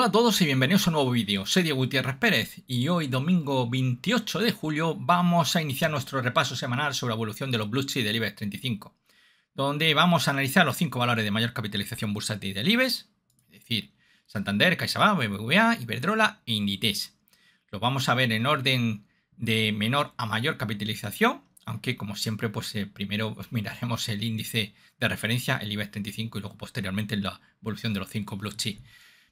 Hola a todos y bienvenidos a un nuevo vídeo. Soy Diego Gutiérrez Pérez y hoy domingo 28 de julio vamos a iniciar nuestro repaso semanal sobre la evolución de los blue chips del IBEX 35, donde vamos a analizar los cinco valores de mayor capitalización bursátil del IBEX, es decir, Santander, CaixaBank, BBVA, Iberdrola e Inditex. Los vamos a ver en orden de menor a mayor capitalización, aunque como siempre, pues eh, primero miraremos el índice de referencia, el IBEX 35, y luego posteriormente la evolución de los cinco blue chips.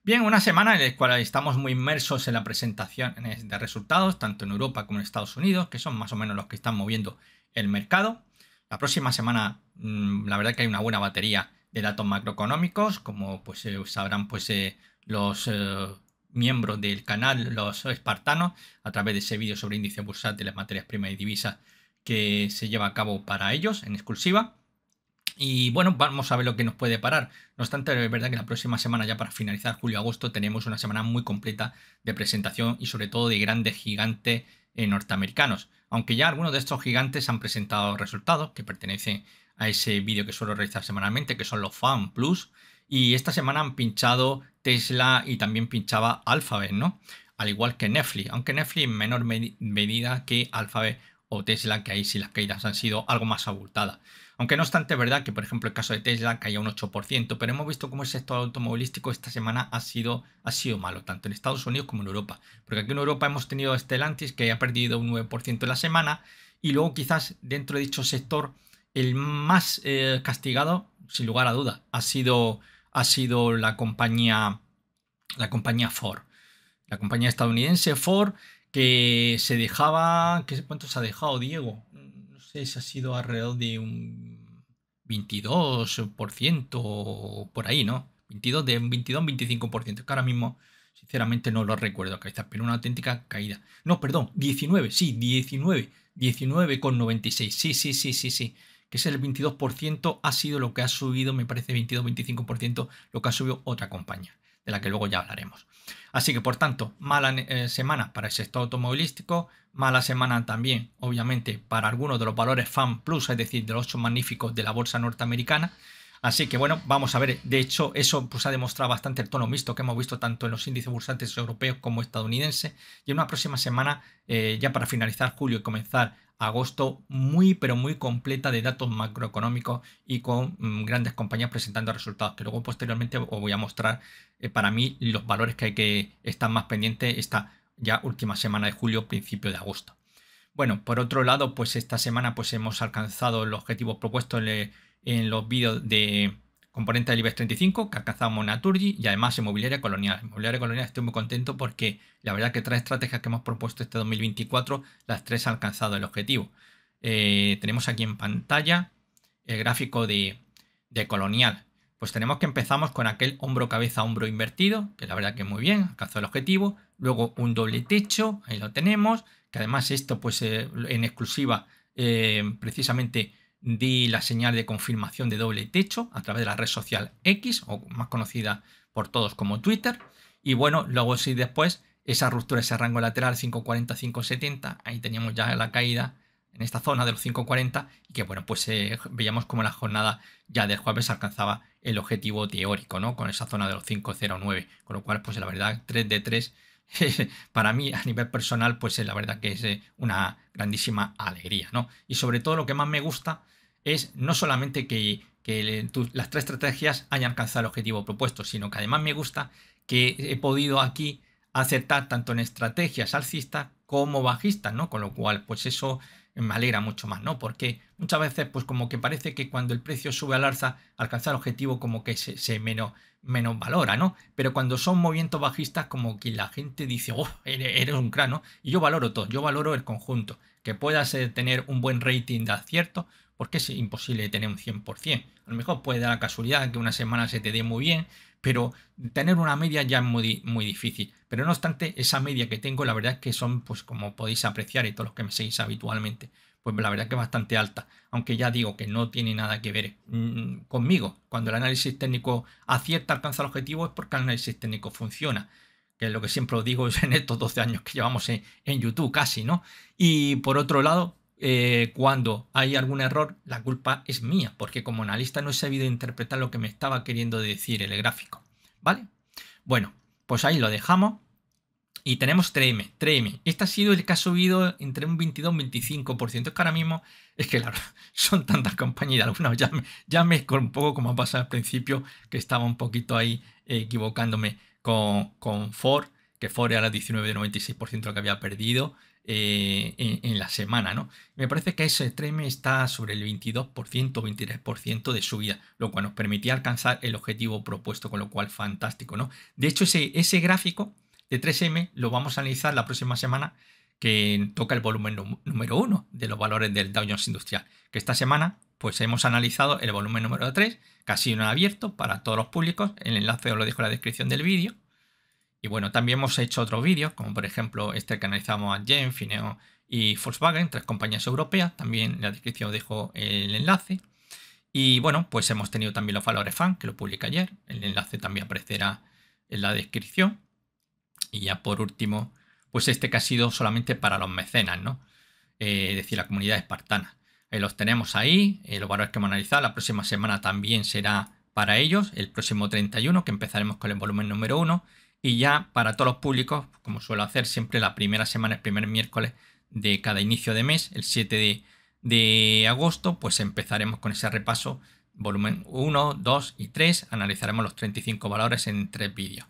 Bien, una semana en la cual estamos muy inmersos en la presentación de resultados, tanto en Europa como en Estados Unidos, que son más o menos los que están moviendo el mercado. La próxima semana, mm, la verdad que hay una buena batería de datos macroeconómicos, como pues eh, sabrán pues eh, los eh, miembros del canal, los espartanos, a través de ese vídeo sobre índice bursátil, las materias primas y divisas que se lleva a cabo para ellos en exclusiva. Y bueno, vamos a ver lo que nos puede parar. No obstante, es verdad que la próxima semana, ya para finalizar julio-agosto, tenemos una semana muy completa de presentación y sobre todo de grandes gigantes eh, norteamericanos. Aunque ya algunos de estos gigantes han presentado resultados que pertenecen a ese vídeo que suelo realizar semanalmente, que son los Fan Plus. Y esta semana han pinchado Tesla y también pinchaba Alphabet, ¿no? Al igual que Netflix, aunque Netflix en menor medida que Alphabet o Tesla, que ahí sí las caídas han sido algo más abultadas. Aunque no obstante es verdad que, por ejemplo, el caso de Tesla caía un 8%, pero hemos visto cómo el sector automovilístico esta semana ha sido, ha sido malo, tanto en Estados Unidos como en Europa. Porque aquí en Europa hemos tenido Stellantis que ha perdido un 9% en la semana y luego quizás dentro de dicho sector el más eh, castigado, sin lugar a duda, ha sido, ha sido la, compañía, la compañía Ford. La compañía estadounidense Ford que se dejaba... ¿qué, ¿Cuánto se ha dejado, Diego? ha sido alrededor de un 22% por ahí, ¿no? 22 de 22 25%, que ahora mismo sinceramente no lo recuerdo, pero una auténtica caída. No, perdón, 19, sí, 19, 19,96, sí, sí, sí, sí, sí, que es el 22% ha sido lo que ha subido, me parece 22-25% lo que ha subido otra compañía, de la que luego ya hablaremos. Así que, por tanto, mala eh, semana para el sector automovilístico, mala semana también, obviamente, para algunos de los valores Fan Plus, es decir, de los ocho magníficos de la bolsa norteamericana. Así que bueno, vamos a ver. De hecho, eso pues, ha demostrado bastante el tono mixto que hemos visto tanto en los índices bursantes europeos como estadounidenses. Y en una próxima semana, eh, ya para finalizar julio y comenzar agosto, muy pero muy completa de datos macroeconómicos y con mm, grandes compañías presentando resultados, que luego posteriormente os voy a mostrar eh, para mí los valores que hay que estar más pendientes esta ya última semana de julio, principio de agosto. Bueno, por otro lado, pues esta semana pues hemos alcanzado los objetivos propuestos en el en los vídeos de componentes del IBEX 35 que alcanzamos Aturgi y además inmobiliaria colonial. Inmobiliaria colonial estoy muy contento porque la verdad que tres estrategias que hemos propuesto este 2024, las tres han alcanzado el objetivo. Eh, tenemos aquí en pantalla el gráfico de, colonial. Pues tenemos que empezamos con aquel hombro-cabeza-hombro invertido, que la verdad que muy bien, alcanzó el objetivo. Luego un doble techo, ahí lo tenemos, que además esto pues eh, en exclusiva eh, precisamente di la señal de confirmación de doble techo a través de la red social X, o más conocida por todos como Twitter. Y bueno, luego sí después esa ruptura, ese rango lateral 540-570, ahí teníamos ya la caída en esta zona de los 540 y que bueno, pues eh, veíamos como la jornada ya del jueves alcanzaba el objetivo teórico, ¿no? Con esa zona de los 509, con lo cual pues la verdad 3 de 3 para mí a nivel personal pues eh, la verdad que es eh, una grandísima alegría, ¿no? Y sobre todo lo que más me gusta es no solamente que, las tres estrategias hayan alcanzado el objetivo propuesto, sino que además me gusta que he podido aquí acertar tanto en estrategias alcistas como bajistas, ¿no? Con lo cual, pues eso me alegra mucho más, ¿no? Porque muchas veces, pues como que parece que cuando el precio sube al alza, alcanzar el objetivo como que se, menos, menos valora, ¿no? Pero cuando son movimientos bajistas, como que la gente dice, oh, eres, un crano. Y yo valoro todo, yo valoro el conjunto, que puedas tener un buen rating de acierto, porque es imposible tener un 100%. A lo mejor puede dar la casualidad que una semana se te dé muy bien, pero tener una media ya es muy, muy difícil. Pero no obstante, esa media que tengo, la verdad es que son, pues como podéis apreciar y todos los que me seguís habitualmente, pues la verdad es que es bastante alta. Aunque ya digo que no tiene nada que ver mm, conmigo. Cuando el análisis técnico acierta, alcanza el objetivo, es porque el análisis técnico funciona que es lo que siempre os digo en estos 12 años que llevamos en, en, YouTube casi, ¿no? Y por otro lado, eh, cuando hay algún error, la culpa es mía, porque como analista no he sabido interpretar lo que me estaba queriendo decir el gráfico. ¿Vale? Bueno, pues ahí lo dejamos. Y tenemos 3M. 3M. Este ha sido el que ha subido entre un 22 y un 25%. Es que ahora mismo, es que son tantas compañías. Algunas ya me, ya un poco como ha pasado al principio, que estaba un poquito ahí equivocándome con, con Ford, que Ford era el 19,96% que había perdido. Eh, en, la semana, ¿no? Me parece que ese 3M está sobre el 22% o 23% de subida, lo cual nos permitía alcanzar el objetivo propuesto, con lo cual fantástico, ¿no? De hecho, ese, ese gráfico de 3M lo vamos a analizar la próxima semana que toca el volumen número 1 de los valores del Dow Jones Industrial, que esta semana pues hemos analizado el volumen número 3, casi no abierto para todos los públicos, el enlace os lo dejo en la descripción del vídeo, y bueno, también hemos hecho otros vídeos, como por ejemplo este que analizamos a Gen, Fineo y Volkswagen, tres compañías europeas. También en la descripción os dejo el enlace. Y bueno, pues hemos tenido también los valores fan, que lo publica ayer. El enlace también aparecerá en la descripción. Y ya por último, pues este que ha sido solamente para los mecenas, ¿no? Eh, es decir, la comunidad espartana. Eh, los tenemos ahí, eh, los valores que hemos analizado. La próxima semana también será para ellos, el próximo 31, que empezaremos con el volumen número 1 y ya para todos los públicos, como suelo hacer siempre la primera semana, el primer miércoles de cada inicio de mes, el 7 de, agosto, pues empezaremos con ese repaso volumen 1, 2 y 3, analizaremos los 35 valores en tres vídeos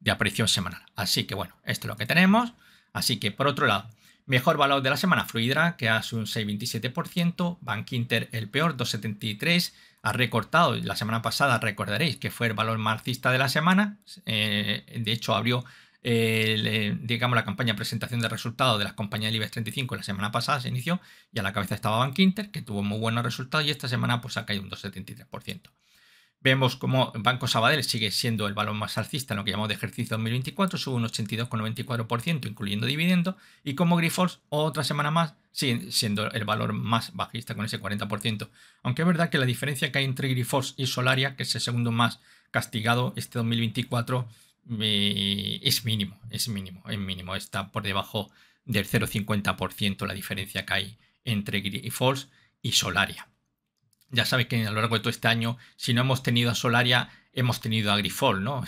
de aparición semanal. Así que bueno, esto es lo que tenemos. Así que por otro lado, mejor valor de la semana, Fluidra, que hace un 6,27%, Bank Inter el peor, 2,73%, ha recortado, la semana pasada recordaréis que fue el valor marxista de la semana, eh, de hecho abrió eh, digamos la campaña de presentación de resultados de las compañías del IBEX 35 la semana pasada se inició y a la cabeza estaba Bank Inter que tuvo muy buenos resultados y esta semana pues ha caído un 2,73%. Vemos como Banco Sabadell sigue siendo el valor más alcista en lo que llamamos de ejercicio 2024, sube un 82,94%, incluyendo dividendo y como Grifols, otra semana más, sigue siendo el valor más bajista con ese 40%. Aunque es verdad que la diferencia que hay entre Grifols y Solaria, que es el segundo más castigado este 2024, eh, es mínimo, es mínimo, es mínimo. Está por debajo del 0,50% la diferencia que hay entre Grifols y Solaria. Ya sabéis que a lo largo de todo este año, si no hemos tenido a Solaria, hemos tenido a Grifol, ¿no?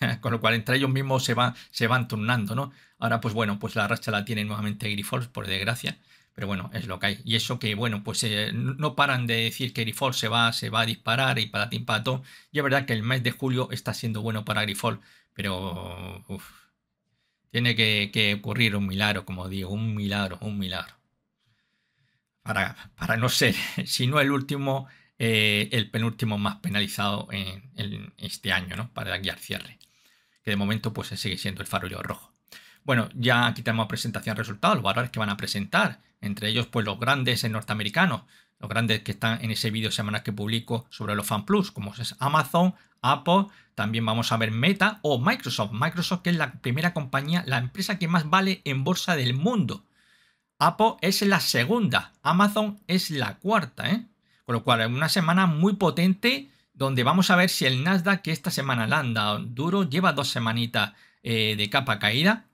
Con lo cual, entre ellos mismos se, va, se van turnando, ¿no? Ahora, pues bueno, pues la racha la tiene nuevamente Grifol, por desgracia. Pero bueno, es lo que hay. Y eso que, bueno, pues eh, no paran de decir que Grifol se va, se va a disparar y para pato. Y es verdad que el mes de julio está siendo bueno para Grifol, pero tiene que ocurrir un milagro, como digo, un milagro, un milagro para, no ser, si no el último, eh, el penúltimo más penalizado en, este año, ¿no? Para guiar cierre. Que de momento pues eh, sigue siendo el farolillo rojo. Bueno, ya aquí tenemos presentación resultados, los valores que van a presentar. Entre ellos, pues los grandes en norteamericanos, los grandes que están en ese vídeo semanal que publico sobre los Fan Plus, como es Amazon, Apple, también vamos a ver Meta o Microsoft. Microsoft que es la primera compañía, la empresa que más vale en bolsa del mundo. Apple es la segunda, Amazon es la cuarta, ¿eh? Con lo cual, una semana muy potente donde vamos a ver si el Nasdaq, que esta semana la anda duro, lleva dos semanitas eh, de capa caída.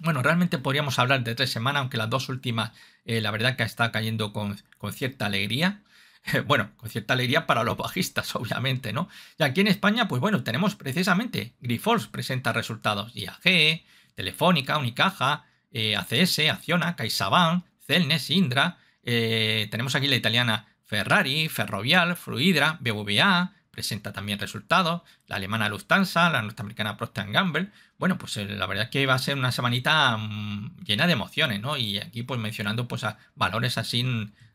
Bueno, realmente podríamos hablar de tres semanas, aunque las dos últimas, eh, la verdad que está cayendo con, cierta alegría bueno, con cierta alegría para los bajistas, obviamente, ¿no? Y aquí en España, pues bueno, tenemos precisamente Grifols presenta resultados IAG, Telefónica, Unicaja, eh, ACS, Acciona, CaixaBank, Celnes, Indra, eh, tenemos aquí la italiana Ferrari, Ferrovial, Fluidra, BBVA, presenta también resultados, la alemana Lufthansa, la norteamericana Procter Gamble. Bueno, pues eh, la verdad es que va a ser una semanita mm, llena de emociones, ¿no? Y aquí pues mencionando pues valores así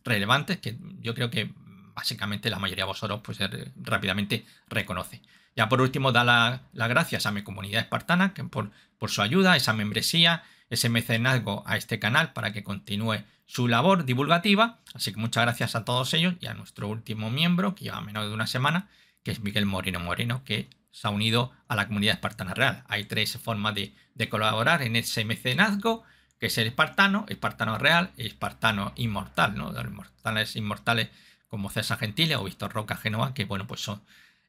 relevantes que yo creo que básicamente la mayoría de vosotros pues rápidamente reconoce. Ya por último, da las gracias a mi comunidad espartana que por, por su ayuda, esa membresía, ese mecenazgo a este canal para que continúe su labor divulgativa. Así que muchas gracias a todos ellos y a nuestro último miembro, que lleva menos de una semana, que es Miguel Moreno Moreno, que se ha unido a la comunidad espartana real. Hay tres formas de, colaborar en ese mecenazgo, que es el espartano, espartano real y espartano inmortal, ¿no? Los inmortales inmortales como César Gentile o Víctor Roca Genoa, que bueno, pues son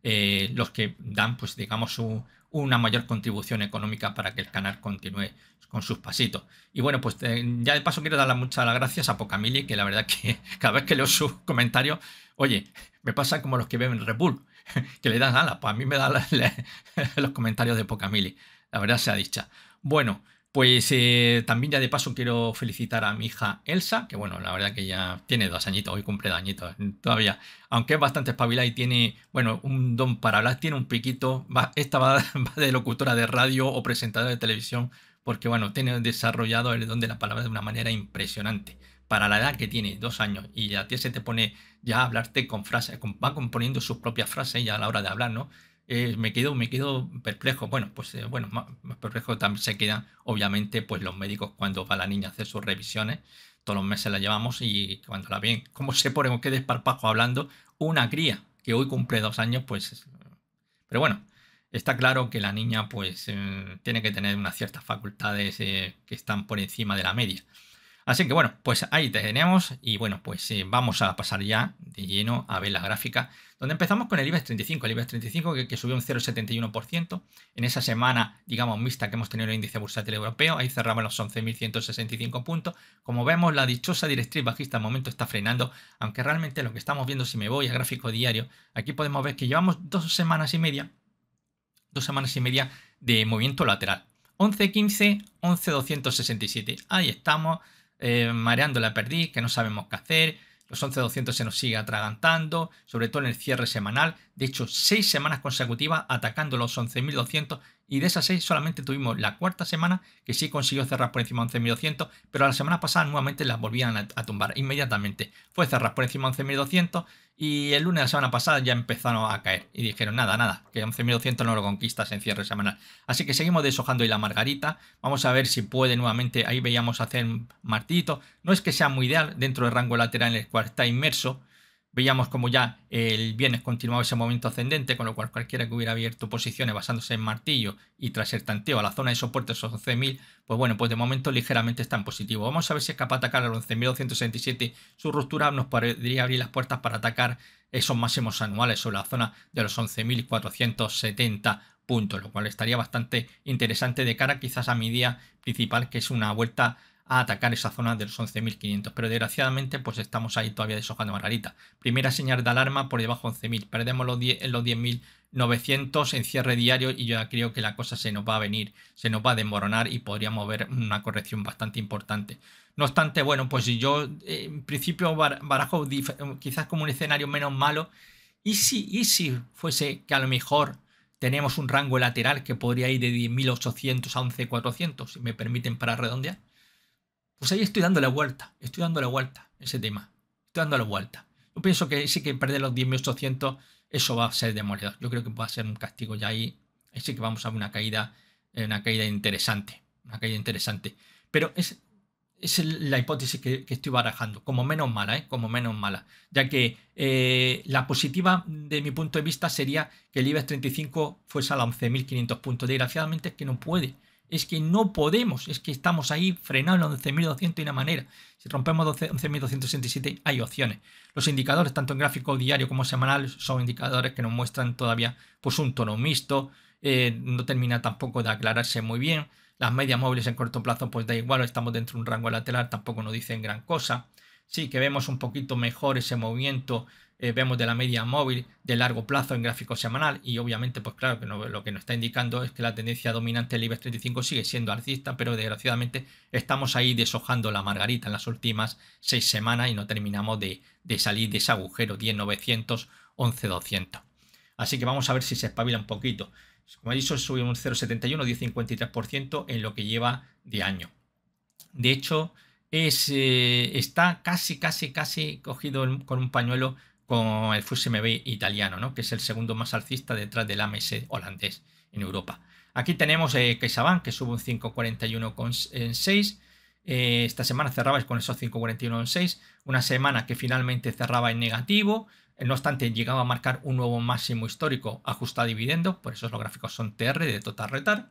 eh, los que dan, pues digamos, su, una mayor contribución económica para que el canal continúe con sus pasitos. Y bueno, pues eh, ya de paso quiero darle muchas gracias a Pocamili, que la verdad que cada vez que leo sus comentarios, oye, me pasa como los que beben Red que le dan alas, pues a mí me dan los comentarios de Pocamili, la verdad se ha dicha. Bueno, pues eh, también ya de paso quiero felicitar a mi hija Elsa, que bueno, la verdad que ya tiene dos añitos, hoy cumple dos añitos eh, todavía, aunque es bastante espabilada y tiene, bueno, un don para hablar, tiene un piquito, esta va, de locutora de radio o presentadora de televisión, porque bueno, tiene desarrollado el don de la palabra de una manera impresionante. Para la edad que tiene, dos años, y a ti se te pone ya a hablarte con frases, va componiendo sus propias frases ya a la hora de hablar, ¿no? Eh, me, quedo, me quedo perplejo. Bueno, pues eh, bueno, más, perplejo también se quedan, obviamente, pues los médicos cuando va la niña a hacer sus revisiones. Todos los meses la llevamos y cuando la ven, como se ponen qué desparpajo hablando, una cría que hoy cumple dos años, pues. Pero bueno, está claro que la niña, pues, eh, tiene que tener unas ciertas facultades que están por encima de la media. Así que bueno, pues ahí tenemos y bueno, pues eh, vamos a pasar ya de lleno a ver la gráfica, donde empezamos con el IBEX 35, el IBEX 35 que, subió un 0,71% en esa semana, digamos, mixta que hemos tenido el índice bursátil europeo, ahí cerramos los 11.165 puntos, como vemos la dichosa directriz bajista al momento está frenando, aunque realmente lo que estamos viendo si me voy a gráfico diario, aquí podemos ver que llevamos dos semanas y media, dos semanas y media de movimiento lateral, 11.15, 11.267, ahí estamos eh, mareando la perdiz, que no sabemos qué hacer. Los 11.200 se nos sigue atragantando, sobre todo en el cierre semanal. De hecho, seis semanas consecutivas atacando los 11.200 y de esas seis solamente tuvimos la cuarta semana que sí consiguió cerrar por encima de 11.200, pero la semana pasada nuevamente las volvían a, tumbar inmediatamente. Fue cerrar por encima de 11.200 y el lunes de la semana pasada ya empezaron a caer y dijeron nada, nada, que 11.200 no lo conquistas en cierre semanal. Así que seguimos deshojando y la margarita, vamos a ver si puede nuevamente, ahí veíamos hacer martito no es que sea muy ideal dentro del rango lateral en el cual está inmerso, Veíamos como ya el viernes continuaba ese movimiento ascendente, con lo cual cualquiera que hubiera abierto posiciones basándose en martillo y tras el tanteo a la zona de soporte esos 11.000, pues bueno, pues de momento ligeramente está en positivo. Vamos a ver si es capaz de atacar a los 11.267. Su ruptura nos podría abrir las puertas para atacar esos máximos anuales sobre la zona de los 11.470 puntos, lo cual estaría bastante interesante de cara quizás a mi día principal, que es una vuelta a atacar esa zona de los 11.500, pero desgraciadamente pues estamos ahí todavía deshojando margarita. Primera señal de alarma por debajo de 11.000, perdemos los 10.900 en cierre diario y yo creo que la cosa se nos va a venir, se nos va a desmoronar y podríamos ver una corrección bastante importante. No obstante, bueno, pues yo eh, en principio barajo quizás como un escenario menos malo, y si, y si fuese que a lo mejor tenemos un rango lateral que podría ir de 10.800 a 11.400, si me permiten para redondear. Pues ahí estoy dando la vuelta, estoy dando la vuelta ese tema, estoy dándole vuelta. Yo pienso que sí que perder los 10.800, eso va a ser demoledor. Yo creo que va a ser un castigo ya ahí, ahí sí que vamos a ver una caída, eh, una caída interesante, una caída interesante. Pero es, es la hipótesis que, estoy barajando, como menos mala, ¿eh? como menos mala, ya que eh, la positiva de mi punto de vista sería que el IBEX 35 fuese a los 11.500 puntos. Desgraciadamente es que no puede, es que no podemos, es que estamos ahí frenando en 11.200 y una manera. Si rompemos 11.267 hay opciones. Los indicadores, tanto en gráfico diario como semanal, son indicadores que nos muestran todavía pues, un tono mixto, eh, no termina tampoco de aclararse muy bien. Las medias móviles en corto plazo pues da igual, estamos dentro de un rango lateral, tampoco nos dicen gran cosa. Sí que vemos un poquito mejor ese movimiento eh, vemos de la media móvil de largo plazo en gráfico semanal y obviamente pues claro que lo que nos está indicando es que la tendencia dominante del IBEX 35 sigue siendo alcista pero desgraciadamente estamos ahí deshojando la margarita en las últimas seis semanas y no terminamos de, salir de ese agujero 10.900, 11.200 así que vamos a ver si se espabila un poquito como he dicho sube un 0.71, 10.53% en lo que lleva de año de hecho es, eh, está casi, casi, casi cogido con un pañuelo con el FUSMB italiano, ¿no? que es el segundo más alcista detrás del AMS holandés en Europa. Aquí tenemos eh, CaixaBank que sube un 5,41,6. 6. Eh, esta semana cerraba con esos 6, Una semana que finalmente cerraba en negativo. Eh, no obstante, llegaba a marcar un nuevo máximo histórico ajustado dividendo. por eso los gráficos son TR de Total Retar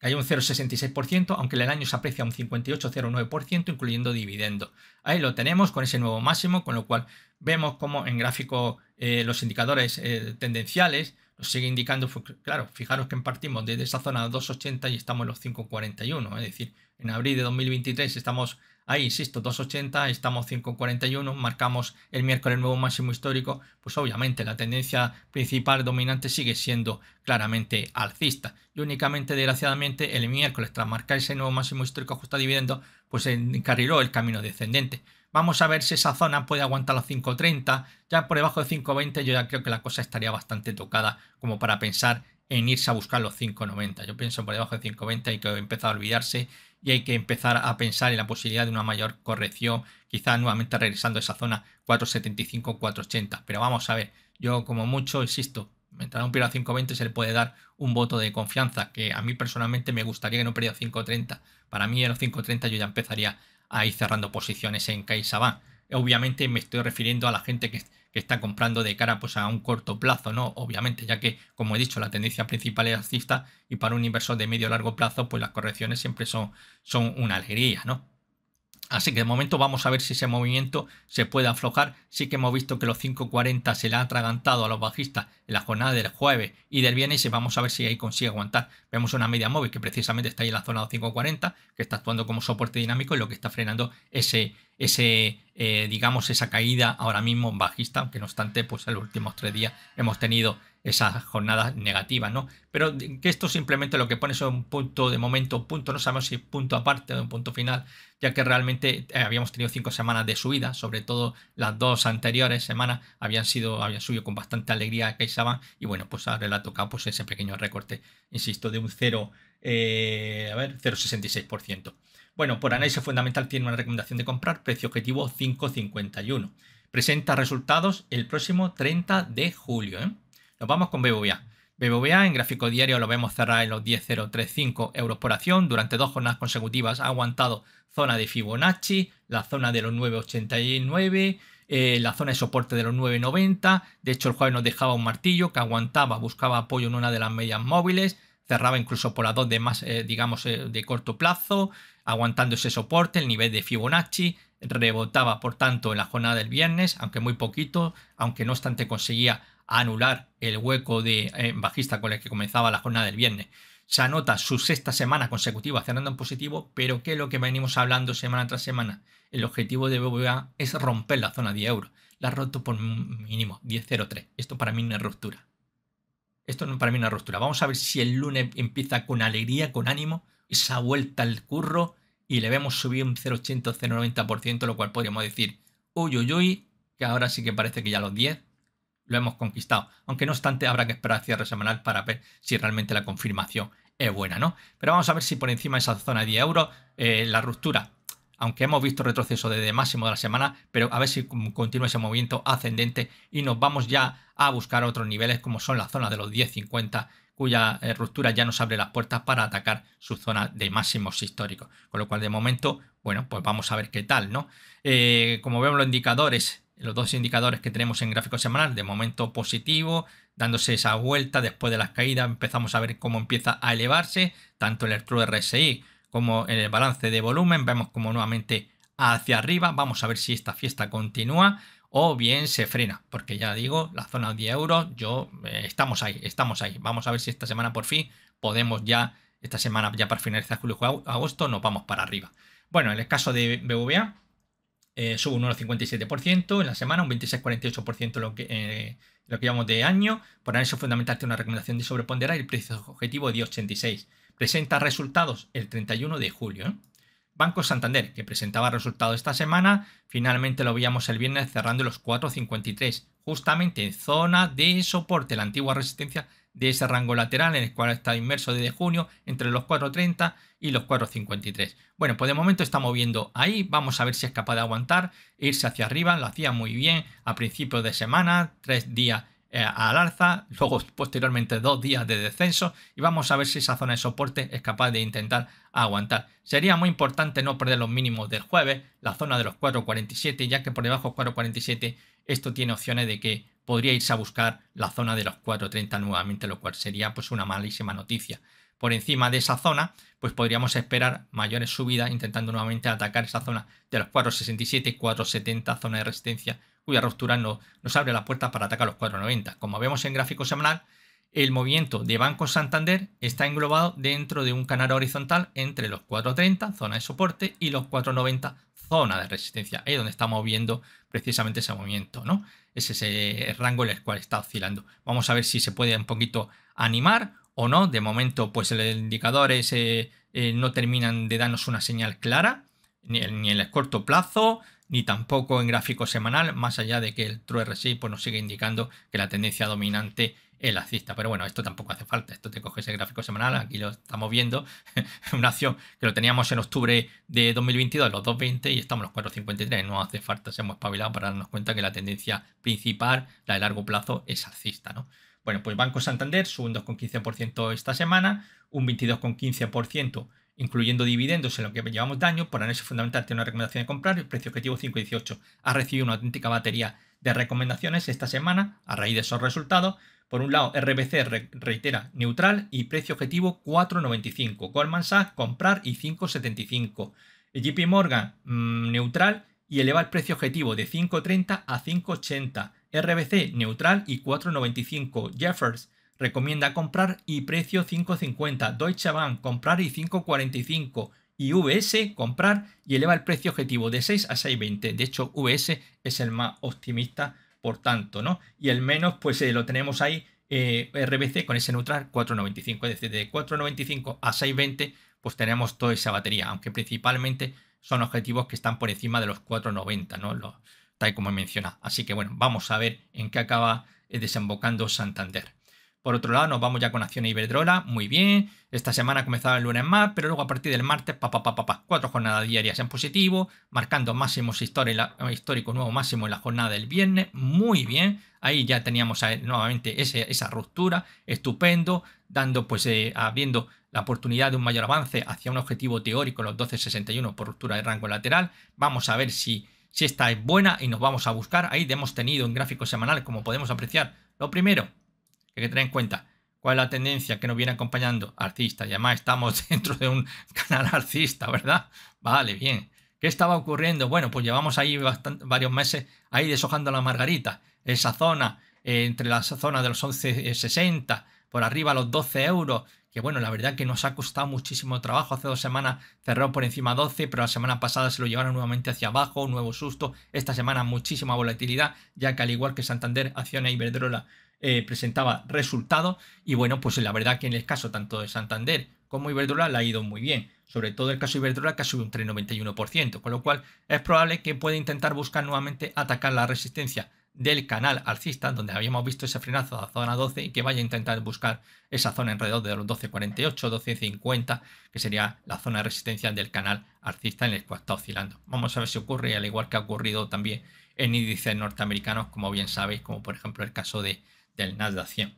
hay un 0,66%, aunque en el año se aprecia un 58,09%, incluyendo dividendo. Ahí lo tenemos con ese nuevo máximo, con lo cual vemos cómo en gráfico eh, los indicadores eh, tendenciales sigue indicando, claro, fijaros que partimos desde esa zona de 2.80 y estamos en los 5.41, es decir, en abril de 2023 estamos ahí, insisto, 2.80, estamos 5.41, marcamos el miércoles nuevo máximo histórico, pues obviamente la tendencia principal dominante sigue siendo claramente alcista y únicamente desgraciadamente el miércoles tras marcar ese nuevo máximo histórico justo dividendo, pues encarriló el camino descendente. Vamos a ver si esa zona puede aguantar los 5.30. Ya por debajo de 5.20 yo ya creo que la cosa estaría bastante tocada como para pensar en irse a buscar los 5.90. Yo pienso por debajo de 5.20 hay que empezar a olvidarse y hay que empezar a pensar en la posibilidad de una mayor corrección, quizá nuevamente regresando a esa zona 4.75, 4.80. Pero vamos a ver, yo como mucho, insisto, mientras a un periodo a 5.20 se le puede dar un voto de confianza, que a mí personalmente me gustaría que no perdiera 5.30. Para mí en los 5.30 yo ya empezaría ahí cerrando posiciones en CaixaBank. Obviamente me estoy refiriendo a la gente que, está comprando de cara pues, a un corto plazo, ¿no? Obviamente, ya que, como he dicho, la tendencia principal es alcista y para un inversor de medio o largo plazo, pues las correcciones siempre son, son una alegría, ¿no? Así que de momento vamos a ver si ese movimiento se puede aflojar. Sí que hemos visto que los 5.40 se le ha atragantado a los bajistas en la jornada del jueves y del viernes vamos a ver si ahí consigue aguantar. Vemos una media móvil que precisamente está ahí en la zona de 5.40 que está actuando como soporte dinámico y lo que está frenando ese ese, eh, digamos, esa caída ahora mismo bajista, aunque no obstante, pues en los últimos tres días hemos tenido esas jornadas negativas, ¿no? Pero que esto simplemente lo que pone es un punto de momento, punto, no sabemos si punto aparte o un punto final, ya que realmente eh, habíamos tenido cinco semanas de subida, sobre todo las dos anteriores semanas habían sido, habían subido con bastante alegría a CaixaBank y bueno, pues ahora le ha tocado pues ese pequeño recorte, insisto, de un 0, eh, a ver, 0,66%. Bueno, por análisis fundamental tiene una recomendación de comprar, precio objetivo 5.51. Presenta resultados el próximo 30 de julio. ¿eh? Nos vamos con BBVA. BBVA en gráfico diario lo vemos cerrar en los 10.035 euros por acción. Durante dos jornadas consecutivas ha aguantado zona de Fibonacci, la zona de los 9.89, eh, la zona de soporte de los 9.90. De hecho, el jueves nos dejaba un martillo que aguantaba, buscaba apoyo en una de las medias móviles, cerraba incluso por las dos de más, eh, digamos, de corto plazo. Aguantando ese soporte, el nivel de Fibonacci rebotaba por tanto en la jornada del viernes, aunque muy poquito, aunque no obstante conseguía anular el hueco de eh, bajista con el que comenzaba la jornada del viernes. Se anota su sexta semana consecutiva cerrando en positivo, pero que lo que venimos hablando semana tras semana, el objetivo de BBVA es romper la zona 10 euros. La ha roto por mínimo 10.03. Esto para mí no es ruptura. Esto no para mí no es ruptura. Vamos a ver si el lunes empieza con alegría, con ánimo esa vuelta al curro y le vemos subir un 0,80 0,90%, lo cual podríamos decir, uy, uy, uy, que ahora sí que parece que ya los 10 lo hemos conquistado. Aunque no obstante, habrá que esperar cierre semanal para ver si realmente la confirmación es buena, ¿no? Pero vamos a ver si por encima de esa zona de 10 euros eh, la ruptura, aunque hemos visto retroceso desde máximo de la semana, pero a ver si continúa ese movimiento ascendente y nos vamos ya a buscar otros niveles como son la zona de los 10,50 cuya eh, ruptura ya nos abre las puertas para atacar su zona de máximos históricos. Con lo cual, de momento, bueno, pues vamos a ver qué tal, ¿no? Eh, como vemos los indicadores, los dos indicadores que tenemos en gráfico semanal, de momento positivo, dándose esa vuelta después de las caídas, empezamos a ver cómo empieza a elevarse, tanto el True RSI como el balance de volumen, vemos como nuevamente hacia arriba, vamos a ver si esta fiesta continúa, o bien se frena, porque ya digo, la zona de 10 euros, yo eh, estamos ahí, estamos ahí. Vamos a ver si esta semana por fin podemos ya, esta semana ya para finalizar julio agosto, nos vamos para arriba. Bueno, en el caso de BVA, eh, subo un 1,57% en la semana, un 26,48% lo que... Eh, lo que llevamos de año, por eso fundamental tiene una recomendación de sobreponderar el precio objetivo de 86. Presenta resultados el 31 de julio. ¿eh? Banco Santander, que presentaba resultados esta semana, finalmente lo veíamos el viernes cerrando los 4.53, justamente en zona de soporte, la antigua resistencia de ese rango lateral en el cual está inmerso desde junio entre los 4.30 y los 4.53. Bueno, pues de momento está moviendo ahí, vamos a ver si es capaz de aguantar, irse hacia arriba, lo hacía muy bien a principios de semana, tres días eh, al alza, luego posteriormente dos días de descenso y vamos a ver si esa zona de soporte es capaz de intentar aguantar. Sería muy importante no perder los mínimos del jueves, la zona de los 4.47, ya que por debajo de 4.47 esto tiene opciones de que podría irse a buscar la zona de los 4.30 nuevamente, lo cual sería pues una malísima noticia. Por encima de esa zona, pues podríamos esperar mayores subidas intentando nuevamente atacar esa zona de los 4.67, 4.70, zona de resistencia cuya ruptura no, nos abre la puerta para atacar los 4,90. Como vemos en gráfico semanal, el movimiento de Banco Santander está englobado dentro de un canal horizontal entre los 4,30, zona de soporte, y los 4,90, zona de resistencia. Es donde estamos viendo precisamente ese movimiento, ¿no? Es ese rango en el cual está oscilando. Vamos a ver si se puede un poquito animar o no. De momento, pues el indicador eh, eh, no terminan de darnos una señal clara, ni en el corto plazo ni tampoco en gráfico semanal, más allá de que el True RSI pues, nos sigue indicando que la tendencia dominante es alcista. Pero bueno, esto tampoco hace falta. Esto te coges el gráfico semanal, aquí lo estamos viendo. Una acción que lo teníamos en octubre de 2022, los 2.20 y estamos en los 4.53. No hace falta, se hemos espabilado para darnos cuenta que la tendencia principal, la de largo plazo, es alcista. ¿no? Bueno, pues Banco Santander sube un 2,15% esta semana, un 22,15% incluyendo dividendos en lo que llevamos daño, por anexo fundamental tiene una recomendación de comprar, el precio objetivo 5.18. Ha recibido una auténtica batería de recomendaciones esta semana a raíz de esos resultados. Por un lado, RBC reitera neutral y precio objetivo 4.95. Goldman Sachs comprar y 5.75. JP Morgan mm, neutral y eleva el precio objetivo de 5.30 a 5.80. RBC neutral y 4.95. Jeffers recomienda comprar y precio 5.50, Deutsche Bank comprar y 5.45 y VS comprar y eleva el precio objetivo de 6 a 6.20. De hecho, VS es el más optimista, por tanto, ¿no? Y el menos, pues eh, lo tenemos ahí, eh, RBC con ese neutral 4.95. Es decir, de 4.95 a 6.20, pues tenemos toda esa batería, aunque principalmente son objetivos que están por encima de los 4.90, ¿no? Lo tal como he mencionado. Así que bueno, vamos a ver en qué acaba eh, desembocando Santander. Por otro lado, nos vamos ya con Acción Iberdrola, muy bien. Esta semana comenzaba el lunes más, pero luego a partir del martes, pa, cuatro jornadas diarias en positivo, marcando máximos histórico nuevo máximo en la jornada del viernes, muy bien. Ahí ya teníamos nuevamente esa ruptura, estupendo, dando pues eh, abriendo la oportunidad de un mayor avance hacia un objetivo teórico los 12.61 por ruptura de rango lateral. Vamos a ver si, si esta es buena y nos vamos a buscar. Ahí hemos tenido un gráfico semanal, como podemos apreciar, lo primero, hay que tener en cuenta cuál es la tendencia que nos viene acompañando, artistas. y además estamos dentro de un canal artista, ¿verdad? Vale, bien. ¿Qué estaba ocurriendo? Bueno, pues llevamos ahí varios meses ahí deshojando la margarita, esa zona, eh, entre la zona de los 11,60, eh, por arriba los 12 euros, que bueno, la verdad que nos ha costado muchísimo trabajo. Hace dos semanas cerró por encima 12, pero la semana pasada se lo llevaron nuevamente hacia abajo, un nuevo susto. Esta semana muchísima volatilidad, ya que al igual que Santander, Acciona y e Iberdrola eh, presentaba resultado, y bueno, pues la verdad que en el caso tanto de Santander como Iberdrola la ha ido muy bien, sobre todo el caso de Iberdrola que ha subido un 3,91%, con lo cual es probable que pueda intentar buscar nuevamente atacar la resistencia del canal alcista, donde habíamos visto ese frenazo a la zona 12 y que vaya a intentar buscar esa zona alrededor de los 12.48, 12.50, que sería la zona de resistencia del canal alcista en el cual está oscilando. Vamos a ver si ocurre, al igual que ha ocurrido también en índices norteamericanos, como bien sabéis, como por ejemplo el caso de del Nasdaq 100.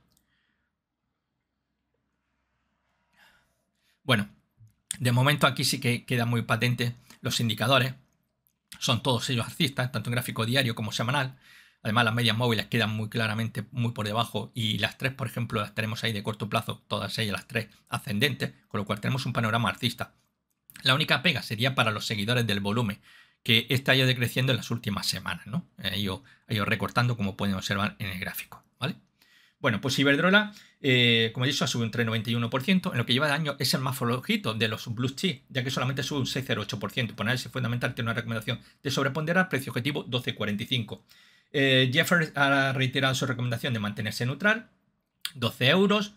Bueno, de momento aquí sí que queda muy patente los indicadores. Son todos ellos alcistas, tanto en gráfico diario como semanal. Además, las medias móviles quedan muy claramente muy por debajo y las tres, por ejemplo, las tenemos ahí de corto plazo, todas ellas las tres ascendentes, con lo cual tenemos un panorama alcista. La única pega sería para los seguidores del volumen, que está ido decreciendo en las últimas semanas, ¿no? Ellos, ido recortando como pueden observar en el gráfico, ¿vale? Bueno, pues Iberdrola, eh, como he dicho, ha subido un 3,91%. En lo que lleva de año es el más flojito de los Blue Chip, ya que solamente sube un 6,08%. Por es fundamental tiene una recomendación de sobreponderar, precio objetivo 12,45. Eh, Jeffers ha reiterado su recomendación de mantenerse neutral, 12 euros.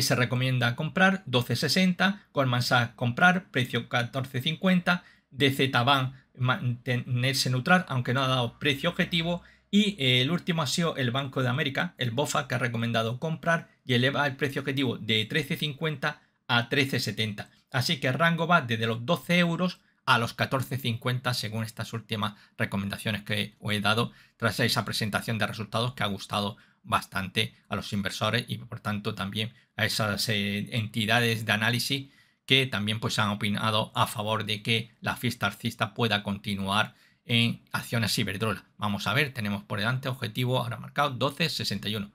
se recomienda comprar 12.60, Goldman Sachs comprar, precio 14.50, DZ Bank mantenerse neutral, aunque no ha dado precio objetivo, y eh, el último ha sido el Banco de América, el BOFA, que ha recomendado comprar y eleva el precio objetivo de 13,50 a 13,70. Así que el rango va desde los 12 euros a los 14,50 según estas últimas recomendaciones que os he dado tras esa presentación de resultados que ha gustado bastante a los inversores y por tanto también a esas eh, entidades de análisis que también pues han opinado a favor de que la fiesta arcista pueda continuar en acciones ciberdrola Vamos a ver, tenemos por delante objetivo ahora marcado 12.61.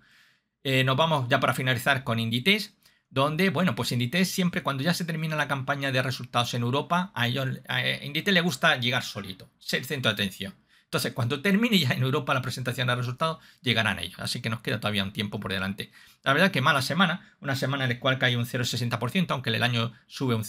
Eh, nos vamos ya para finalizar con Inditex, donde, bueno, pues Inditex siempre cuando ya se termina la campaña de resultados en Europa, a ellos, Inditex le gusta llegar solito, ser centro de atención. Entonces, cuando termine ya en Europa la presentación de resultados, llegarán ellos. Así que nos queda todavía un tiempo por delante. La verdad que mala semana, una semana en la cual cae un 0,60%, aunque el año sube un,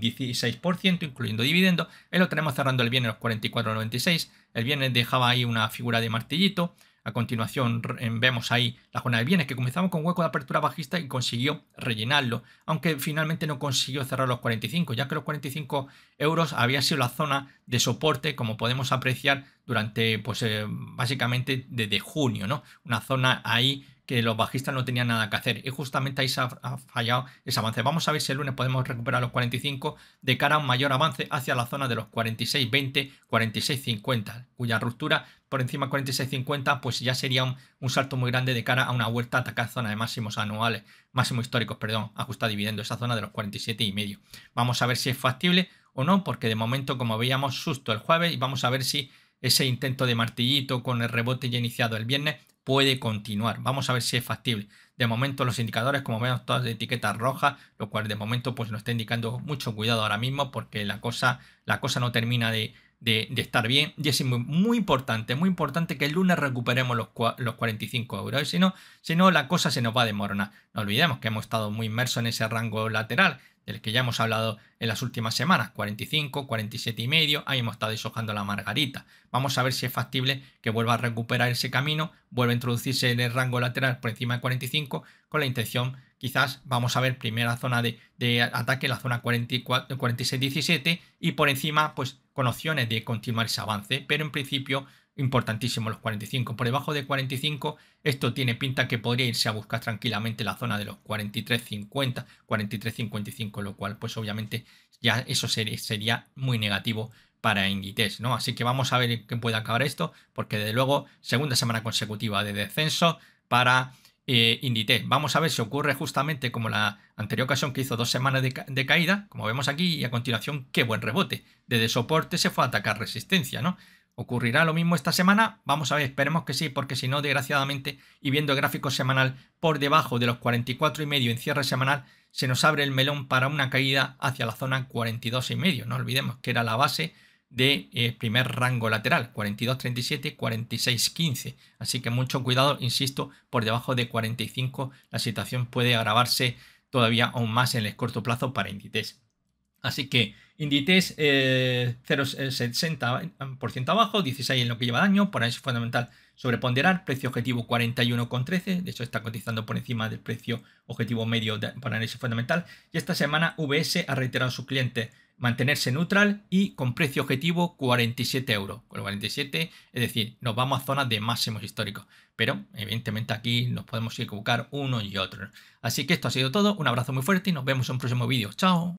16%, incluyendo dividendo. Él lo tenemos cerrando el viernes los 44,96. El viernes dejaba ahí una figura de martillito. A continuación em, vemos ahí la zona de bienes que comenzamos con hueco de apertura bajista y consiguió rellenarlo, aunque finalmente no consiguió cerrar los 45, ya que los 45 euros había sido la zona de soporte, como podemos apreciar durante, pues eh, básicamente desde junio, ¿no? Una zona ahí los bajistas no tenían nada que hacer. Y justamente ahí se ha, fallado ese avance. Vamos a ver si el lunes podemos recuperar los 45 de cara a un mayor avance hacia la zona de los 46, 50, cuya ruptura por encima de 46.50 pues ya sería un, salto muy grande de cara a una vuelta a atacar zona de máximos anuales, máximos históricos, perdón, ajusta dividiendo esa zona de los 47,5. Vamos a ver si es factible o no, porque de momento como veíamos susto el jueves y vamos a ver si ese intento de martillito con el rebote ya iniciado el viernes puede continuar. Vamos a ver si es factible. De momento los indicadores, como vemos, todas de etiquetas rojas, lo cual de momento pues nos está indicando mucho cuidado ahora mismo porque la cosa, la cosa no termina de, estar bien. Y es muy, importante, muy importante que el lunes recuperemos los, los 45 euros. Si no, si no, la cosa se nos va a demorar. No olvidemos que hemos estado muy inmersos en ese rango lateral del que ya hemos hablado en las últimas semanas, 45, 47 y medio, ahí hemos estado deshojando la margarita. Vamos a ver si es factible que vuelva a recuperar ese camino, vuelva a introducirse en el rango lateral por encima de 45 con la intención quizás vamos a ver primera zona de, de ataque, la zona 46-17 y por encima pues con opciones de continuar ese avance, pero en principio importantísimo los 45. Por debajo de 45, esto tiene pinta que podría irse a buscar tranquilamente la zona de los 43.50, 43.55, lo cual pues obviamente ya eso sería muy negativo para Inditex, ¿no? Así que vamos a ver qué puede acabar esto, porque desde luego, segunda semana consecutiva de descenso para eh, Inditex. Vamos a ver si ocurre justamente como la anterior ocasión que hizo dos semanas de, de, caída, como vemos aquí, y a continuación, qué buen rebote. Desde soporte se fue a atacar resistencia, ¿no? ¿Ocurrirá lo mismo esta semana? Vamos a ver, esperemos que sí, porque si no, desgraciadamente, y viendo el gráfico semanal por debajo de los 44,5 en cierre semanal, se nos abre el melón para una caída hacia la zona 42,5. No olvidemos que era la base de eh, primer rango lateral, 42.37, 46.15. Así que mucho cuidado, insisto, por debajo de 45 la situación puede agravarse todavía aún más en el corto plazo para Inditex. Así que Inditex 0,60% eh, eh, mm, abajo, 16 en lo que lleva daño, por análisis es fundamental sobreponderar, precio objetivo 41,13, de hecho está cotizando por encima del precio objetivo medio de, para análisis fundamental, y esta semana VS ha reiterado a sus clientes mantenerse neutral y con precio objetivo 47 euros, con 47, es decir, nos vamos a zonas de máximos históricos, pero evidentemente aquí nos podemos equivocar uno y otro. Así que esto ha sido todo, un abrazo muy fuerte y nos vemos en un próximo vídeo, chao.